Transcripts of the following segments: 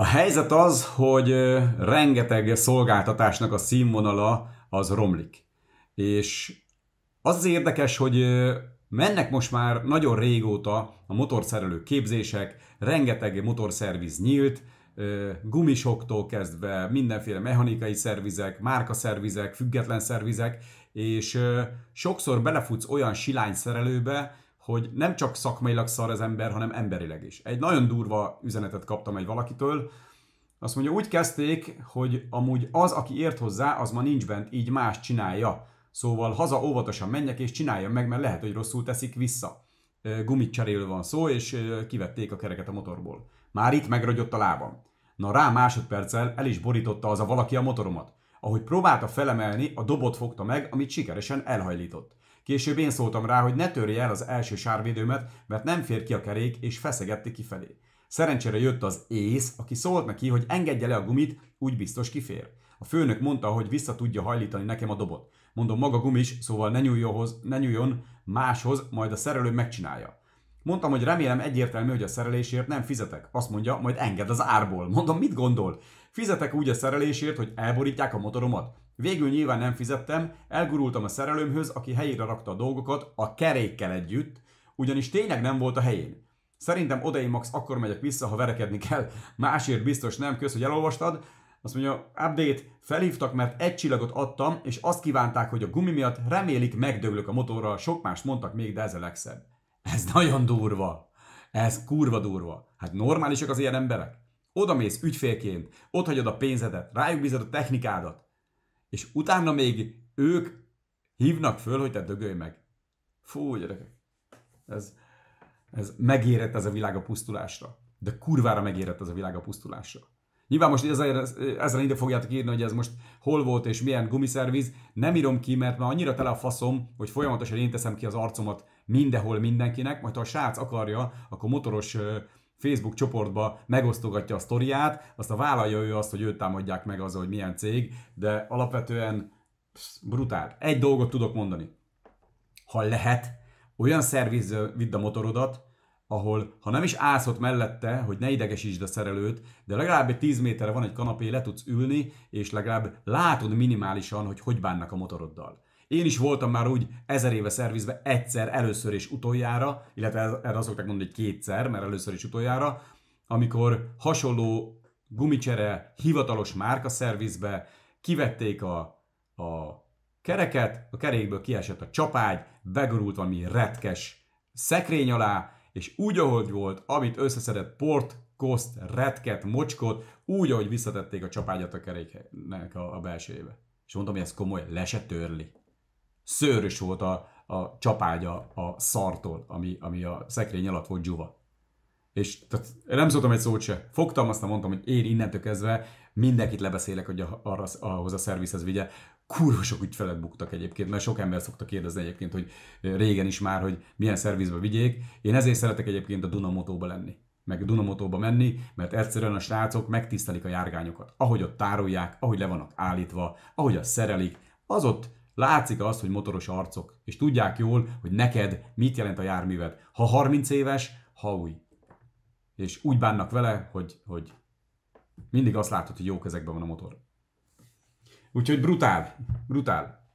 A helyzet az, hogy rengeteg szolgáltatásnak a színvonala az romlik. És az, az érdekes, hogy mennek most már nagyon régóta a motorszerelő képzések, rengeteg motorszerviz nyílt, gumisoktól kezdve mindenféle mechanikai szervizek, márkaszervizek, független szervizek, és sokszor belefutsz olyan silány szerelőbe, hogy nem csak szakmailag szar az ember, hanem emberileg is. Egy nagyon durva üzenetet kaptam egy valakitől, azt mondja, úgy kezdték, hogy amúgy az, aki ért hozzá, az ma nincs bent, így más csinálja. Szóval haza óvatosan menjek és csináljam meg, mert lehet, hogy rosszul teszik vissza. Gumit cserélő van szó, és kivették a kereket a motorból. Már itt megragyott a lábam. Na rá másodperccel el is borította az a valaki a motoromat. Ahogy próbálta felemelni, a dobot fogta meg, amit sikeresen elhajlított. Később én szóltam rá, hogy ne törje el az első sárvédőmet, mert nem fér ki a kerék, és feszegette kifelé. Szerencsére jött az ész, aki szólt neki, hogy engedje le a gumit, úgy biztos kifér. A főnök mondta, hogy vissza tudja hajlítani nekem a dobot. Mondom, maga gumis, szóval ne hoz, ne nyúljon máshoz, majd a szerelő megcsinálja. Mondtam, hogy remélem egyértelmű, hogy a szerelésért nem fizetek. Azt mondja, majd enged az árból. Mondom, mit gondol? Fizetek úgy a szerelésért, hogy elborítják a motoromat? Végül nyilván nem fizettem, elgurultam a szerelőmhöz, aki helyére rakta a dolgokat a kerékkel együtt, ugyanis tényleg nem volt a helyén. Szerintem én Max akkor megyek vissza, ha verekedni kell. Másért biztos nem, kösz, hogy elolvastad. Azt mondja, update, felhívtak, mert egy csillagot adtam, és azt kívánták, hogy a gumi miatt remélik megdöglök a motorral, sok más mondtak még, de ez a legszebb. Ez nagyon durva. Ez kurva durva. Hát normálisak az ilyen emberek? Oda mész ügyfélként, ott hagyod a pénzedet, rájuk bízod a technikádat, és utána még ők hívnak föl, hogy te dögölj meg. Fú, gyerekek. Ez, ez megérett ez a világ a pusztulásra. De kurvára megérett ez a világ a pusztulásra. Nyilván most ezzel, ezzel ide fogjátok írni, hogy ez most hol volt és milyen gumiszerviz. Nem írom ki, mert már annyira tele a faszom, hogy folyamatosan én teszem ki az arcomat mindenhol mindenkinek, majd ha a srác akarja, akkor motoros Facebook csoportba megosztogatja a sztoriát, azt a vállalja ő azt, hogy őt támadják meg az, hogy milyen cég, de alapvetően psz, brutál. Egy dolgot tudok mondani. Ha lehet, olyan szerviz vidd a motorodat, ahol ha nem is állsz ott mellette, hogy ne idegesítsd a szerelőt, de legalább egy 10 méterre van egy kanapé, le tudsz ülni, és legalább látod minimálisan, hogy hogy bánnak a motoroddal. Én is voltam már úgy ezer éve szervizbe egyszer, először és utoljára, illetve erre azt szokták mondani, hogy kétszer, mert először és utoljára, amikor hasonló gumicsere hivatalos márka szervizbe kivették a, a kereket, a kerékből kiesett a csapágy, begorult valami retkes szekrény alá, és úgy, ahogy volt, amit összeszedett port, koszt, retket, mocskot, úgy, ahogy visszatették a csapágyat a keréknek a, a belsőjébe. És mondtam, hogy ez komoly, le se törli szőrös volt a, a csapágya a szartól, ami, ami a szekrény alatt volt gyuva. És tehát nem szóltam egy szót se. Fogtam, aztán mondtam, hogy én innentől kezdve mindenkit lebeszélek, hogy a, arra, ahhoz a szervizhez vigye. Kurva sok ügyfelet buktak egyébként, mert sok ember szokta kérdezni egyébként, hogy régen is már, hogy milyen szervizbe vigyék. Én ezért szeretek egyébként a Dunamotóba lenni meg Dunamotóba menni, mert egyszerűen a srácok megtisztelik a járgányokat. Ahogy ott tárolják, ahogy le vannak állítva, ahogy a szerelik, az ott Látszik az, hogy motoros arcok, és tudják jól, hogy neked mit jelent a járműved. Ha 30 éves, ha új. És úgy bánnak vele, hogy, hogy mindig azt látod, hogy jó kezekben van a motor. Úgyhogy brutál, brutál.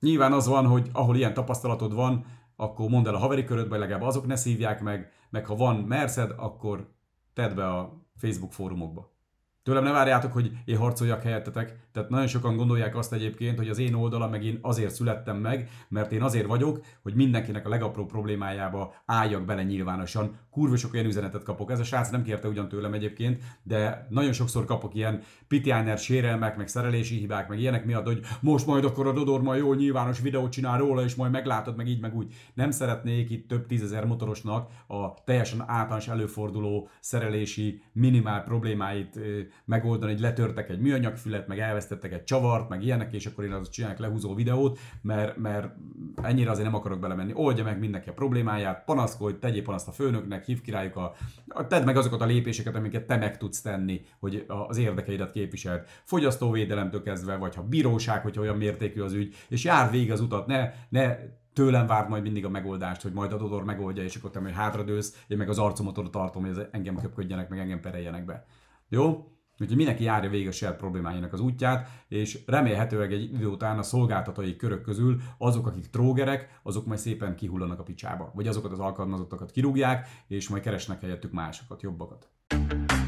Nyilván az van, hogy ahol ilyen tapasztalatod van, akkor mondd el a haveri körödbe, legalább azok ne szívják meg, meg ha van merced, akkor tedd be a Facebook fórumokba. Tőlem ne várjátok, hogy én harcoljak helyettetek. Tehát nagyon sokan gondolják azt egyébként, hogy az én oldalam meg én azért születtem meg, mert én azért vagyok, hogy mindenkinek a legapróbb problémájába álljak bele nyilvánosan. Kurva sok olyan üzenetet kapok. Ez a srác nem kérte ugyan tőlem egyébként, de nagyon sokszor kapok ilyen pitiáner sérelmek, meg szerelési hibák, meg ilyenek miatt, hogy most majd akkor a Dodor majd jó nyilvános videót csinál róla, és majd meglátod, meg így, meg úgy. Nem szeretnék itt több tízezer motorosnak a teljesen általános előforduló szerelési minimál problémáit megoldani, hogy letörtek egy műanyagfület, meg elvesztettek egy csavart, meg ilyenek, és akkor én az csinálok lehúzó videót, mert, mert ennyire azért nem akarok belemenni. Oldja meg mindenki a problémáját, panaszkodj, tegyél panaszt a főnöknek, hív királyuk a, tedd meg azokat a lépéseket, amiket te meg tudsz tenni, hogy az érdekeidet képviseld. Fogyasztóvédelemtől kezdve, vagy ha bíróság, hogyha olyan mértékű az ügy, és jár végig az utat, ne, ne tőlem várt majd mindig a megoldást, hogy majd a Dodor megoldja, és akkor te majd hátradősz, én meg az arcomat oda tartom, hogy engem köpködjenek, meg engem pereljenek be. Jó? Úgyhogy mindenki járja végig a Shell problémáinak az útját, és remélhetőleg egy idő után a szolgáltatói körök közül azok, akik trógerek, azok majd szépen kihullanak a picsába. Vagy azokat az alkalmazottakat kirúgják, és majd keresnek helyettük másokat, jobbakat.